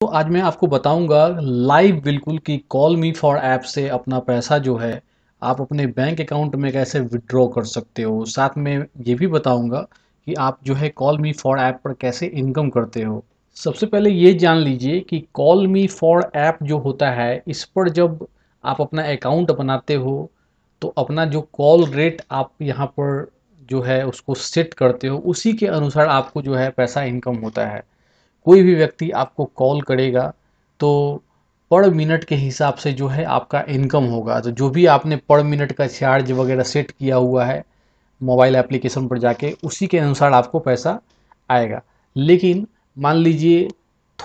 तो आज मैं आपको बताऊंगा लाइव बिल्कुल कि कॉल मी फॉर ऐप से अपना पैसा जो है आप अपने बैंक अकाउंट में कैसे विड्रॉ कर सकते हो साथ में ये भी बताऊंगा कि आप जो है कॉल मी फॉर ऐप पर कैसे इनकम करते हो सबसे पहले ये जान लीजिए कि कॉल मी फॉर ऐप जो होता है इस पर जब आप अपना अकाउंट बनाते हो तो अपना जो कॉल रेट आप यहाँ पर जो है उसको सेट करते हो उसी के अनुसार आपको जो है पैसा इनकम होता है कोई भी व्यक्ति आपको कॉल करेगा तो पर मिनट के हिसाब से जो है आपका इनकम होगा तो जो भी आपने पर मिनट का चार्ज वगैरह सेट किया हुआ है मोबाइल एप्लीकेशन पर जाके उसी के अनुसार आपको पैसा आएगा लेकिन मान लीजिए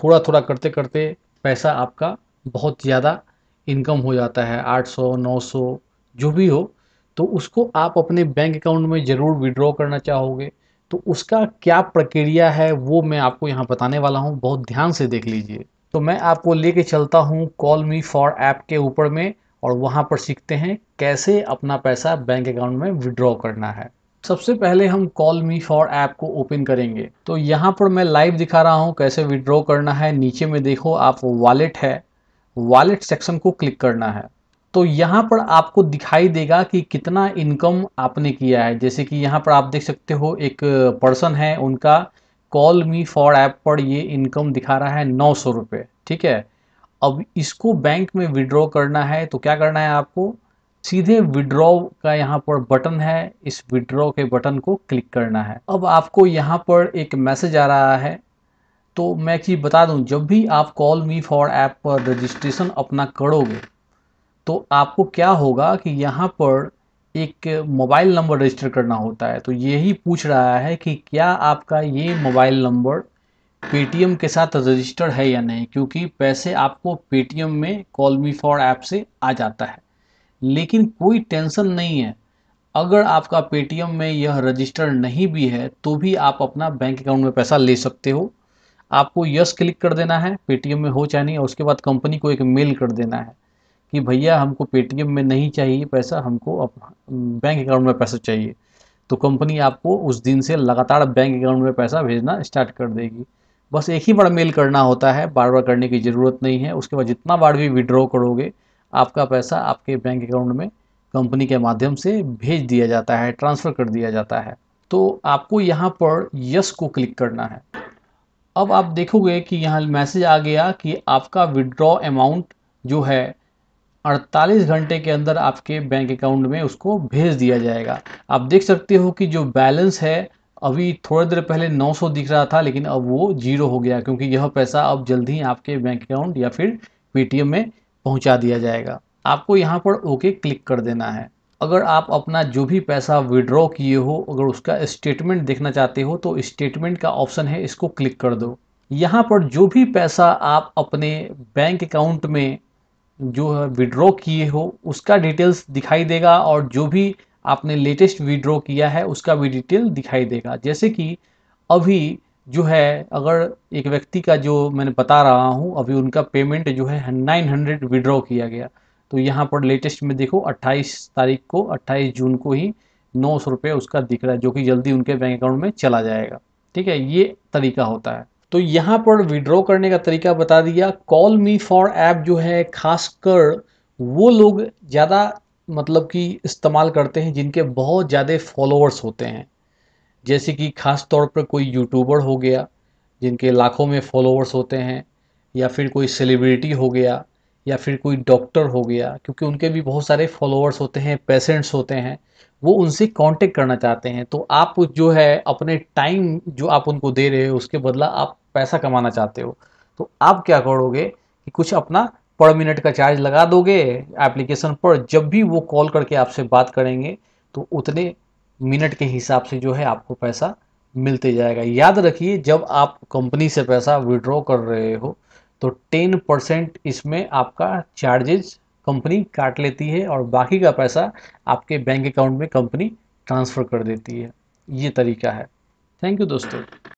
थोड़ा थोड़ा करते करते पैसा आपका बहुत ज़्यादा इनकम हो जाता है 800 900 जो भी हो तो उसको आप अपने बैंक अकाउंट में ज़रूर विड्रॉ करना चाहोगे तो उसका क्या प्रक्रिया है वो मैं आपको यहाँ बताने वाला हूँ बहुत ध्यान से देख लीजिए तो मैं आपको लेके चलता हूँ कॉल मी फॉर ऐप के ऊपर में और वहाँ पर सीखते हैं कैसे अपना पैसा बैंक अकाउंट में विड्रॉ करना है सबसे पहले हम कॉल मी फॉर ऐप को ओपन करेंगे तो यहाँ पर मैं लाइव दिखा रहा हूँ कैसे विड्रॉ करना है नीचे में देखो आप वॉलेट है वॉलेट सेक्शन को क्लिक करना है तो यहाँ पर आपको दिखाई देगा कि कितना इनकम आपने किया है जैसे कि यहाँ पर आप देख सकते हो एक पर्सन है उनका कॉल मी फॉर ऐप पर ये इनकम दिखा रहा है नौ सौ रुपये ठीक है अब इसको बैंक में विड्रॉ करना है तो क्या करना है आपको सीधे विड्रॉ का यहाँ पर बटन है इस विड्रॉ के बटन को क्लिक करना है अब आपको यहाँ पर एक मैसेज आ रहा है तो मैं चीज बता दूँ जब भी आप कॉल मी फॉर ऐप पर रजिस्ट्रेशन अपना करोगे तो आपको क्या होगा कि यहाँ पर एक मोबाइल नंबर रजिस्टर करना होता है तो यही पूछ रहा है कि क्या आपका ये मोबाइल नंबर पेटीएम के साथ रजिस्टर है या नहीं क्योंकि पैसे आपको पेटीएम में कॉल मी फॉर ऐप से आ जाता है लेकिन कोई टेंशन नहीं है अगर आपका पेटीएम में यह रजिस्टर नहीं भी है तो भी आप अपना बैंक अकाउंट में पैसा ले सकते हो आपको यस क्लिक कर देना है पेटीएम में हो चाहे नहीं और उसके बाद कंपनी को एक मेल कर देना है कि भैया हमको पेटीएम में नहीं चाहिए पैसा हमको बैंक अकाउंट में पैसा चाहिए तो कंपनी आपको उस दिन से लगातार बैंक अकाउंट में पैसा भेजना स्टार्ट कर देगी बस एक ही बार मेल करना होता है बार बार करने की ज़रूरत नहीं है उसके बाद जितना बार भी विड्रॉ करोगे आपका पैसा आपके बैंक अकाउंट में कंपनी के माध्यम से भेज दिया जाता है ट्रांसफ़र कर दिया जाता है तो आपको यहाँ पर यस को क्लिक करना है अब आप देखोगे कि यहाँ मैसेज आ गया कि आपका विड्रॉ अमाउंट जो है 48 घंटे के अंदर आपके बैंक अकाउंट में उसको भेज दिया जाएगा आप देख सकते हो कि जो बैलेंस है अभी थोड़ी देर पहले 900 दिख रहा था लेकिन अब वो जीरो हो गया क्योंकि यह पैसा अब जल्द ही आपके बैंक अकाउंट या फिर पेटीएम में पहुंचा दिया जाएगा आपको यहाँ पर ओके क्लिक कर देना है अगर आप अपना जो भी पैसा विड्रॉ किए हो अगर उसका स्टेटमेंट देखना चाहते हो तो स्टेटमेंट का ऑप्शन है इसको क्लिक कर दो यहाँ पर जो भी पैसा आप अपने बैंक अकाउंट में जो है विड्रॉ किए हो उसका डिटेल्स दिखाई देगा और जो भी आपने लेटेस्ट विड्रॉ किया है उसका भी डिटेल दिखाई देगा जैसे कि अभी जो है अगर एक व्यक्ति का जो मैंने बता रहा हूँ अभी उनका पेमेंट जो है नाइन हंड्रेड विड्रॉ किया गया तो यहाँ पर लेटेस्ट में देखो अट्ठाईस तारीख को अट्ठाईस जून को ही नौ सौ रुपये उसका दिख रहा है जो कि जल्दी उनके बैंक अकाउंट में चला जाएगा ठीक है ये तरीका होता है तो यहाँ पर विड्रॉ करने का तरीका बता दिया कॉल मी फॉर ऐप जो है खासकर वो लोग ज़्यादा मतलब कि इस्तेमाल करते हैं जिनके बहुत ज़्यादा फॉलोअर्स होते हैं जैसे कि ख़ास तौर पर कोई यूट्यूबर हो गया जिनके लाखों में फॉलोअर्स होते हैं या फिर कोई सेलिब्रिटी हो गया या फिर कोई डॉक्टर हो गया क्योंकि उनके भी बहुत सारे फॉलोअर्स होते हैं पेशेंट्स होते हैं वो उनसे कांटेक्ट करना चाहते हैं तो आप जो है अपने टाइम जो आप उनको दे रहे हो उसके बदला आप पैसा कमाना चाहते हो तो आप क्या करोगे कि कुछ अपना पर मिनट का चार्ज लगा दोगे एप्लीकेशन पर जब भी वो कॉल करके आपसे बात करेंगे तो उतने मिनट के हिसाब से जो है आपको पैसा मिलते जाएगा याद रखिए जब आप कंपनी से पैसा विड्रॉ कर रहे हो तो टेन परसेंट इसमें आपका चार्जेज कंपनी काट लेती है और बाकी का पैसा आपके बैंक अकाउंट में कंपनी ट्रांसफ़र कर देती है ये तरीका है थैंक यू दोस्तों